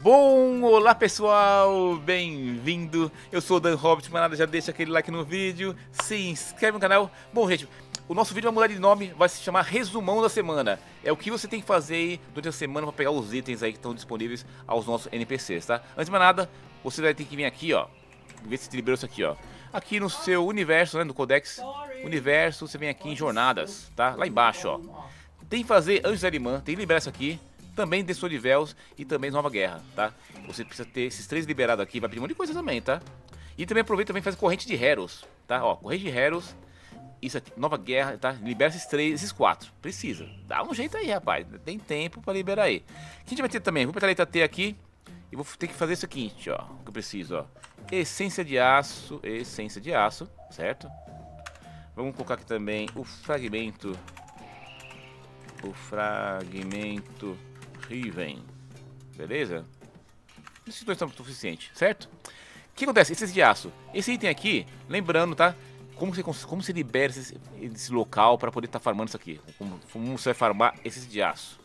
Bom, olá pessoal, bem-vindo. Eu sou o Dan Hobbit, mas nada, já deixa aquele like no vídeo, se inscreve no canal. Bom, gente, o nosso vídeo vai mudar de nome, vai se chamar Resumão da Semana. É o que você tem que fazer aí durante a semana para pegar os itens aí que estão disponíveis aos nossos NPCs, tá? Antes de mais nada, você vai ter que vir aqui, ó, ver se te liberou isso aqui, ó. Aqui no seu universo, né, no Codex Universo, você vem aqui em Jornadas, tá? Lá embaixo, ó. Tem que fazer Anjos da Limã, tem que liberar isso aqui também de véus e também Nova Guerra, tá? Você precisa ter esses três liberados aqui, vai pedir um monte de coisa também, tá? E também aproveita também faz corrente de Heros, tá? Ó, corrente de Heros, isso aqui, Nova Guerra, tá? Libera esses três, esses quatro. Precisa. Dá um jeito aí, rapaz. Tem tempo pra liberar aí. O que a gente vai ter também? Vou apertar a letra T aqui e vou ter que fazer o seguinte, ó. O que eu preciso, ó. Essência de aço, essência de aço, certo? Vamos colocar aqui também o fragmento. O fragmento Riven. Beleza? Esses dois estão suficiente, certo? O que acontece? Esses de aço. Esse item aqui, lembrando, tá? Como você, como você libera esse, esse local para poder estar tá farmando isso aqui? Como, como, você vai farmar esses de aço?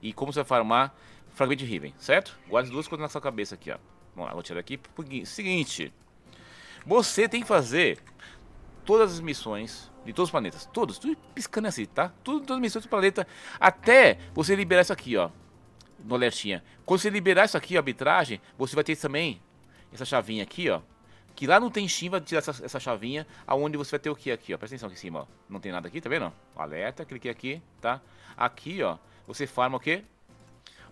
E como você vai farmar fragmento de Riven, certo? Guarde duas coisas na sua cabeça aqui, ó. Vamos lá, vou tirar aqui. Seguinte. Você tem que fazer todas as missões de todos os planetas. Todos, tudo piscando assim, tá? Tudo, todas as missões do planeta. Até você liberar isso aqui, ó no alertinha. Quando você liberar isso aqui, arbitragem, você vai ter também essa chavinha aqui, ó. Que lá não tem Steam, vai tirar essa, essa chavinha, aonde você vai ter o que aqui, ó. Presta atenção aqui em cima, ó. Não tem nada aqui, tá vendo? Alerta, clique aqui, tá? Aqui, ó, você farma o quê?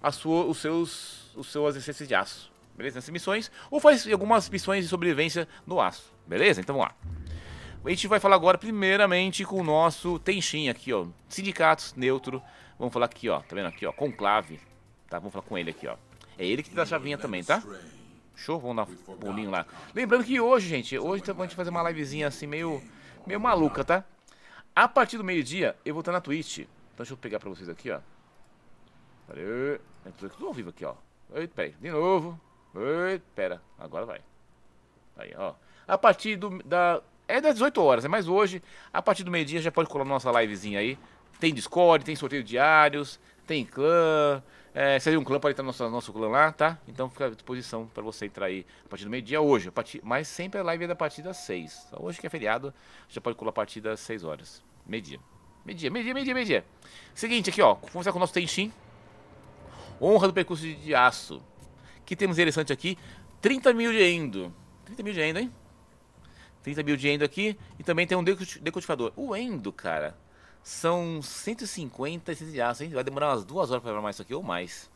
A sua, os seus, os seus exercícios de aço, beleza? Nessas missões, ou faz algumas missões de sobrevivência no aço, beleza? Então vamos lá. A gente vai falar agora primeiramente com o nosso Tenchin aqui, ó. Sindicatos, neutro. Vamos falar aqui, ó. Tá vendo aqui, ó? Conclave. Tá, vamos falar com ele aqui, ó. É ele que tem dá a chavinha também, tá? Show, vamos dar um pulinho lá. Lembrando que hoje, gente, hoje tá a gente vai fazer uma livezinha assim meio, meio maluca, tá? A partir do meio-dia, eu vou estar na Twitch. Então deixa eu pegar pra vocês aqui, ó. Valeu. Tudo ao vivo aqui, ó. Eita, peraí. De novo. Oi, pera. Agora vai. Aí, ó. A partir do, da... É das 18 horas, é Mas hoje, a partir do meio-dia, já pode colar nossa livezinha aí. Tem Discord, tem sorteio diários, tem clã, é, seria um clã, pode entrar no nosso, nosso clã lá, tá? Então fica à disposição para você entrar aí a partir do meio-dia hoje. Partir, mas sempre a live é da partida das 6. hoje que é feriado, já pode colar a partida das 6 horas. Meio-dia. Meio-dia, meio-dia, meio-dia, meio-dia. Seguinte, aqui ó, começar com o nosso Tenshin. Honra do percurso de, de aço. que temos interessante aqui? 30 mil de endo. 30 mil de endo, hein? 30 mil de endo aqui. E também tem um decodificador. O endo, cara, são 150 de aço, hein? Vai demorar umas duas horas para armar isso aqui ou mais.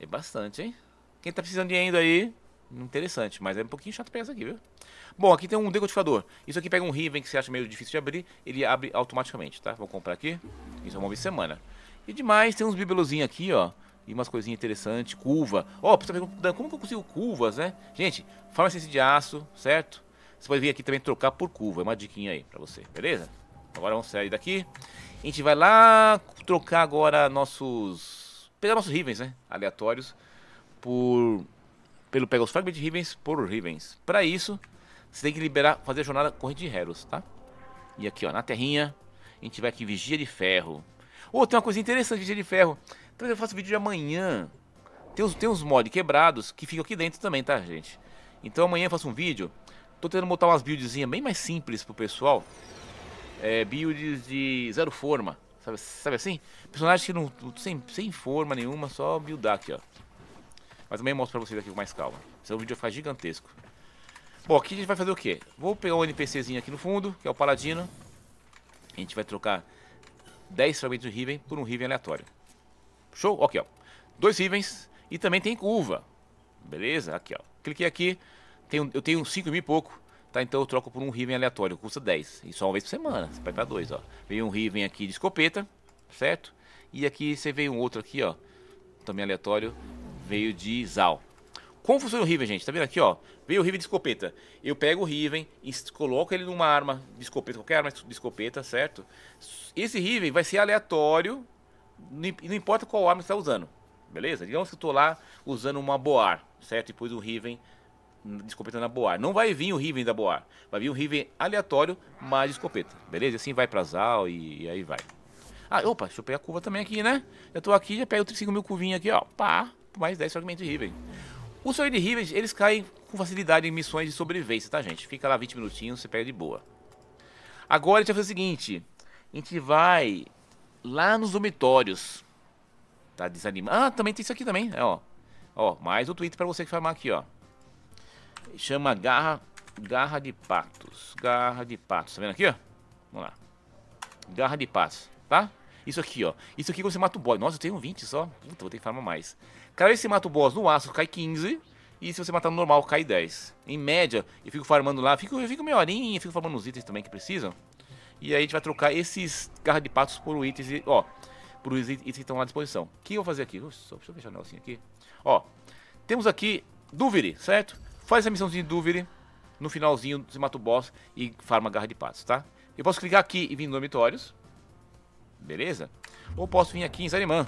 É bastante, hein? Quem tá precisando de ainda aí, interessante, mas é um pouquinho chato pegar isso aqui, viu? Bom, aqui tem um decodificador. Isso aqui pega um Riven que você acha meio difícil de abrir, ele abre automaticamente, tá? Vou comprar aqui. Isso é uma vez semana. E demais, tem uns bibelozinhos aqui, ó. E umas coisinhas interessantes, curva. Ó, oh, você tá perguntando, como que eu consigo curvas, né? Gente, farmacência de aço, certo? Você pode vir aqui também trocar por curva, é uma diquinha aí pra você, beleza? Agora vamos sair daqui. A gente vai lá trocar agora nossos... Pegar nossos Rivens, né? Aleatórios. Por... Pelo pegar os Fragment Rivens por Rivens. Pra isso, você tem que liberar, fazer a jornada corrente de Heros, tá? E aqui, ó, na terrinha, a gente vai aqui, Vigia de Ferro. Ô, oh, tem uma coisa interessante, Vigia de Ferro. Talvez então, eu faça vídeo de amanhã. Tem uns, tem uns mods quebrados que ficam aqui dentro também, tá, gente? Então amanhã eu faço um vídeo. Tô tentando montar umas buildzinhas bem mais simples pro pessoal é, builds de zero forma. Sabe, sabe assim? personagem que não. Sem, sem forma nenhuma, só buildar aqui, ó. Mas também mostro pra vocês aqui com mais calma. Senão o vídeo vai ficar gigantesco. Bom, aqui a gente vai fazer o quê? Vou pegar um NPCzinho aqui no fundo, que é o Paladino. A gente vai trocar 10 fragmentos de Riven por um Riven aleatório. Show? Aqui, ó. Dois Rivens e também tem curva. Beleza? Aqui, ó. Cliquei aqui. Tenho, eu tenho 5 mil e pouco. Tá, então eu troco por um Riven aleatório, custa 10. E só uma vez por semana, você vai pra dois, ó. Veio um Riven aqui de escopeta, certo? E aqui você veio um outro aqui, ó. Também aleatório, veio de Zal. Como funciona o Riven, gente? Tá vendo aqui, ó? Veio o Riven de escopeta. Eu pego o Riven, coloco ele numa arma de escopeta, qualquer arma de escopeta, certo? Esse Riven vai ser aleatório, não importa qual arma você tá usando, beleza? Digamos que eu tô lá usando uma Boar, certo? E pus o Riven escopeta na Boar. Não vai vir o Riven da Boar. Vai vir um Riven aleatório, mais escopeta. Beleza? Assim vai pra Zal e, e aí vai. Ah, opa, deixa eu pegar a curva também aqui, né? Eu tô aqui, já pego 35 mil curvinha aqui, ó. Pá, mais 10 fragmentos de Riven. Os Sorry de Riven, eles caem com facilidade em missões de sobrevivência, tá, gente? Fica lá 20 minutinhos, você pega de boa. Agora a gente vai fazer o seguinte. A gente vai lá nos dormitórios. Tá desanimado. Ah, também tem isso aqui também, é, ó. Ó, mais um tweet pra você que farmar aqui, ó. Chama garra, garra de patos. Garra de patos. Tá vendo aqui, ó? Vamos lá. Garra de patos, tá? Isso aqui, ó. Isso aqui é você mata o boss. Nossa, eu tenho 20 só. Puta, vou ter que farmar mais. Cara, esse mata o boss no aço, cai 15. E se você matar no normal, cai 10. Em média, eu fico farmando lá. Fico, eu fico meia horinha, fico farmando os itens também que precisam. E aí a gente vai trocar esses garra de patos por itens, ó. Por os itens que estão à disposição. O que eu vou fazer aqui? Uxa, deixa eu fechar o negocinho aqui. Ó, temos aqui Duvire, certo? Faz essa missãozinha de dúvida. No finalzinho, você mata o boss e farma a garra de patos, tá? Eu posso clicar aqui e vir em dormitórios. Beleza? Ou posso vir aqui em Zaniman.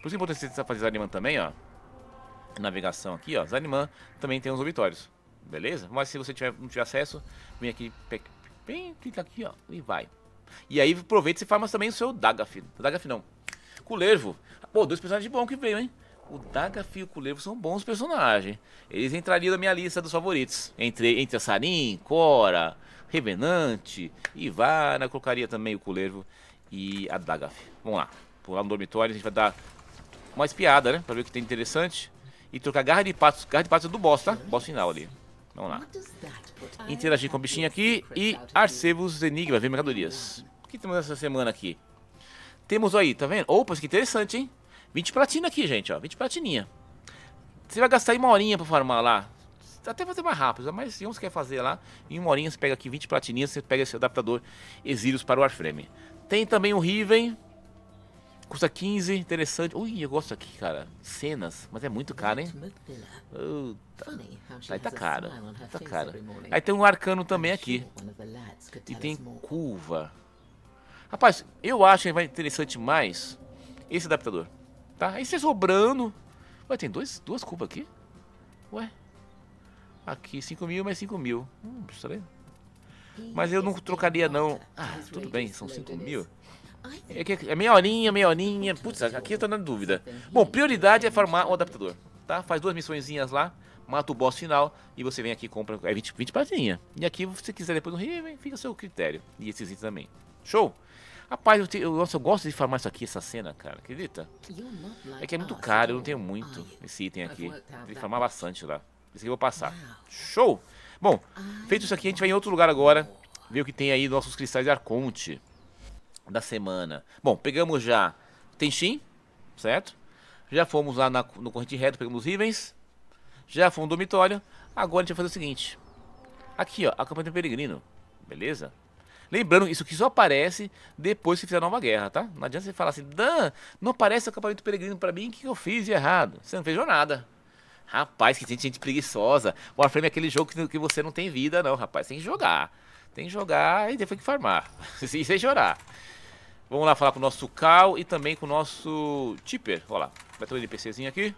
Por isso é importante você fazer zaniman também, ó. Navegação aqui, ó. zaniman também tem os dormitórios. Beleza? Mas se você tiver, não tiver acesso, vem aqui, bem, clica aqui, ó. E vai. E aí aproveita e farma também o seu Dagaf. Dagaf não. Culervo. Pô, dois personagens bons que veio, hein? o Dagafi e o Culevo são bons personagens. Eles entrariam na minha lista dos favoritos. Entre, entre a Sarin, Cora, Revenante, Ivana, colocaria também o Culevo e a Dagafi. Vamos lá. Por lá no dormitório a gente vai dar uma espiada, né? Pra ver o que tem interessante. E trocar garra de patos. Garra de patos é do boss, tá? Boss final ali. Vamos lá. Interagir com o bichinho aqui e arcebos enigma, ver mercadorias. O que temos essa semana aqui? Temos aí, tá vendo? Opa, isso que é interessante, hein? 20 platina aqui, gente, ó. 20 platininha. Você vai gastar aí uma horinha pra farmar lá. Até fazer mais rápido, mas se uns quer fazer lá, em uma horinha você pega aqui 20 platininhas, você pega esse adaptador Exílios para o Warframe. Tem também o Riven, custa 15, interessante. Ui, eu gosto aqui, cara. Cenas, mas é muito caro, hein? Oh, tá, aí tá caro, tá caro. Aí tem um arcano também aqui. E tem curva. Rapaz, eu acho que vai interessante mais esse adaptador. Tá? Aí você sobrando. Ué, tem dois, duas cubas aqui? Ué? Aqui, 5 mil mais 5 mil. Hum, estranho. Mas eu não trocaria, não. Ah, tudo bem, são 5 é mil. É, que, é, é meia horinha, meia horinha. Putz, aqui eu tô na dúvida. Bom, prioridade é farmar um adaptador, tá? Faz duas missõezinhas lá, mata o boss final e você vem aqui e compra é 20, 20 pratinha. E aqui, se você quiser depois no Riven, fica a seu critério. E esses itens também. Show? Rapaz, eu, te, eu, nossa, eu gosto de farmar isso aqui, essa cena, cara. Acredita? É que é muito caro, eu não tenho muito esse item aqui. Tem que farmar bastante lá. Esse aqui eu vou passar. Show! Bom, feito isso aqui, a gente vai em outro lugar agora. Ver o que tem aí nossos cristais de Arconte da semana. Bom, pegamos já Tenshin, certo? Já fomos lá na, no corrente reto, pegamos Rivens. Já fomos no dormitório. Agora a gente vai fazer o seguinte. Aqui, ó, acampamento peregrino. Beleza? Lembrando, isso aqui só aparece depois que fizer a nova guerra, tá? Não adianta você falar assim, Dan, não aparece o acampamento peregrino para mim, o que eu fiz de errado? Você não fez nada. Rapaz, que gente, gente preguiçosa. Warframe é aquele jogo que, você não tem vida, não, rapaz. Tem que jogar. Tem que jogar e depois que farmar. e sem chorar. Vamos lá falar com o nosso Cal e também com o nosso Tipper. Olha lá, vai ter um NPCzinho aqui,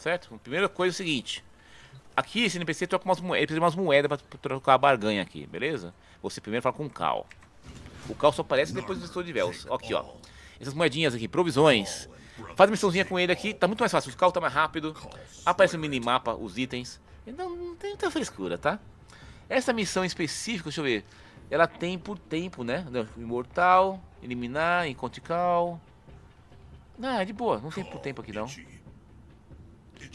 certo? primeira coisa é o seguinte. Aqui esse NPC troca umas moedas, precisa de umas moedas pra trocar a barganha aqui, beleza? Você primeiro fala com o Cal. O Cal só aparece depois do gestor de véus. Aqui, ó. Essas moedinhas aqui, provisões. Faz uma missãozinha com ele aqui, tá muito mais fácil. O Cal tá mais rápido. Aparece no minimapa os itens. Então não tem muita frescura, tá? Essa missão específica, deixa eu ver. Ela tem por tempo, né? Não, imortal, eliminar, encontre Cal. Não, ah, é de boa, não tem por tempo aqui não.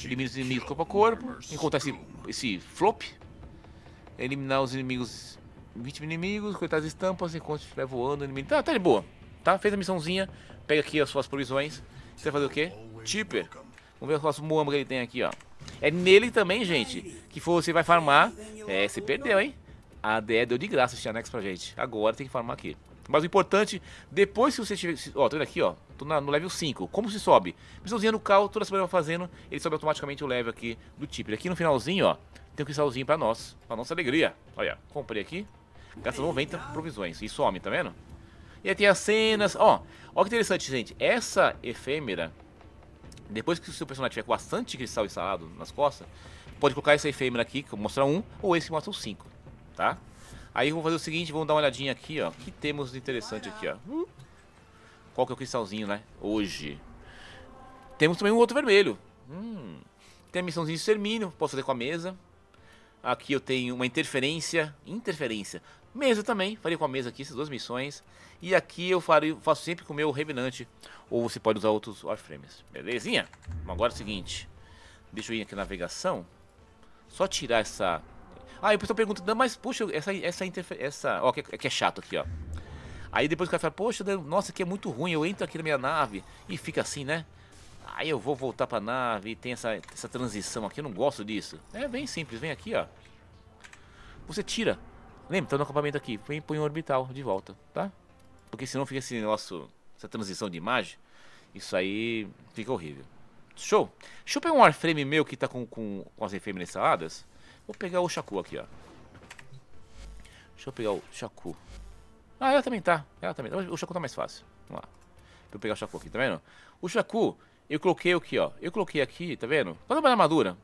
Elimina os inimigos corpo a corpo. Encontrar esse, esse flop. Eliminar os inimigos. 20 inimigos, coletar as estampas, enquanto estiver voando, inimigo. Tá, tá de boa. Tá? Fez a missãozinha. Pega aqui as suas provisões. Você vai fazer o quê? Tipper. Vamos ver o nosso Moamba que ele tem aqui, ó. É nele também, gente, que for, você vai farmar. É, você perdeu, hein? A DE deu de graça esse anexo pra gente. Agora tem que farmar aqui. Mas o importante, depois que você tiver. Ó, tô tá indo aqui, ó. Tô na, no level 5. Como se sobe? Missãozinha no carro, toda semana fazendo, ele sobe automaticamente o level aqui do e Aqui no finalzinho, ó, tem um cristalzinho pra nós. Pra nossa alegria. Olha, comprei aqui. Gasta 90 provisões. E some, tá vendo? E aí tem as cenas. Ó, ó que interessante, gente. Essa efêmera, depois que o seu personagem tiver bastante cristal instalado nas costas, pode colocar essa efêmera aqui, que mostra um, ou esse que mostra o 5, tá? Aí vamos fazer o seguinte, vamos dar uma olhadinha aqui, ó. O que temos de interessante aqui, ó. Qual que é o cristalzinho, né? Hoje. Temos também um outro vermelho. Hum. Tem a missãozinha de extermínio, posso fazer com a mesa. Aqui eu tenho uma interferência. Interferência. Mesa também, faria com a mesa aqui, essas duas missões. E aqui eu farei, faço sempre com o meu revenante. Ou você pode usar outros warframes. Belezinha? Agora é o seguinte. Deixa eu ir aqui na navegação. Só tirar essa Aí o pessoal pergunta, não, mas puxa, essa, essa, essa ó, que, que é chato aqui, ó. Aí depois o cara fala, poxa, nossa, aqui é muito ruim, eu entro aqui na minha nave e fica assim, né? Aí eu vou voltar pra nave e tem essa, essa transição aqui, eu não gosto disso. É bem simples, vem aqui, ó. Você tira. Lembra, tá no acampamento aqui, põe, põe um orbital de volta, tá? Porque senão fica esse negócio, essa transição de imagem, isso aí fica horrível. Show? Deixa eu pegar um warframe meu que tá com, com, com as efêmeras saladas. Vou pegar o Shaku aqui, ó. Deixa eu pegar o Shaku. Ah, ela também tá. Ela também tá. O Shaku tá mais fácil. Vamos lá. Vou pegar o Shaku aqui, tá vendo? O Shaku, eu coloquei o que, ó. Eu coloquei aqui, tá vendo? Só na armadura.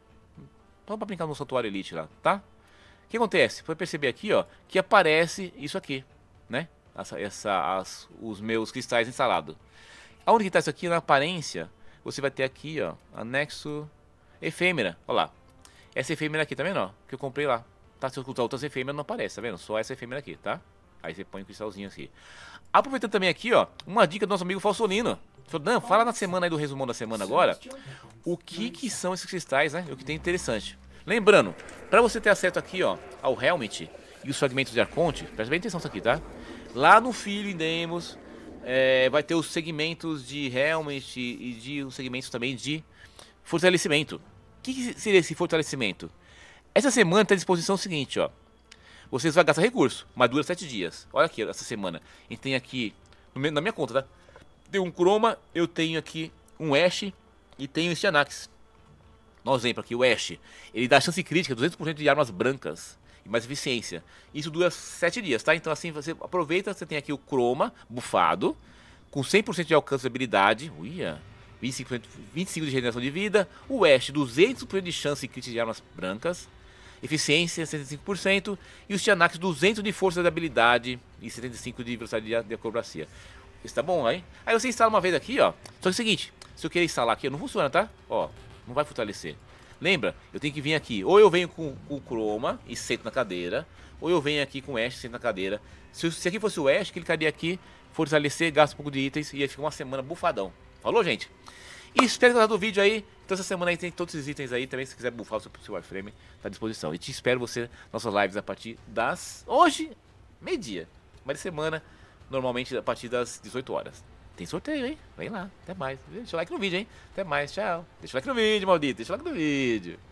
Só pra brincar no santuário elite lá, tá? O que acontece? Foi perceber aqui, ó, que aparece isso aqui, né? Essa, essa, as, os meus cristais instalados. Aonde que tá isso aqui? Na aparência, você vai ter aqui, ó, anexo efêmera. Olha lá. Essa efêmera aqui, tá vendo? Ó, que eu comprei lá. Tá? Se eu usar outras efêmeras, não aparece, tá vendo? Só essa efêmera aqui, tá? Aí você põe o um cristalzinho aqui. Aproveitando também aqui, ó, uma dica do nosso amigo Falsolino. Dan, fala na semana aí do resumão da semana agora. O que que são esses cristais, né? O que tem interessante. Lembrando, para você ter acesso aqui, ó, ao Helmet e os fragmentos de Arconte, presta bem atenção isso aqui, tá? Lá no Filho em Demos, é, vai ter os segmentos de Helmet e de os segmentos também de fortalecimento. O que seria esse fortalecimento? Essa semana está à disposição o seguinte, ó. Vocês vão gastar recurso, mas dura 7 dias. Olha aqui, essa semana. A gente tem aqui, na minha conta, tá? Tem um Chroma, eu tenho aqui um Ash e tenho este Anax. Nós exemplo aqui, o Ash. Ele dá chance crítica, 200% de armas brancas e mais eficiência. Isso dura 7 dias, tá? Então assim, você aproveita, você tem aqui o Chroma bufado, com 100% de alcance de habilidade. Uia! 25%, 25 de regeneração de vida. O West, 200% de chance em crítica de armas brancas. Eficiência, 65% E os Tianax, 200 de força de habilidade e 75 de velocidade de, de acrobacia. Isso tá bom, hein? Aí você instala uma vez aqui, ó. Só que é o seguinte, se eu querer instalar aqui, não funciona, tá? Ó, não vai fortalecer. Lembra? Eu tenho que vir aqui. Ou eu venho com, com o Chroma e sento na cadeira. Ou eu venho aqui com o Ash e sento na cadeira. Se, se aqui fosse o Ash, clicaria aqui, fortalecer, gasta um pouco de itens e aí fica uma semana bufadão. Falou, gente? E espero que tenham do vídeo aí. Então essa semana aí tem todos esses itens aí também. Se quiser bufar o seu, seu wireframe, tá à disposição. E te espero você, nossas lives a partir das... Hoje, meio-dia. Mas de semana, normalmente a partir das 18 horas. Tem sorteio, hein? Vem lá. Até mais. Deixa o like no vídeo, hein? Até mais. Tchau. Deixa o like no vídeo, maldito. Deixa o like no vídeo.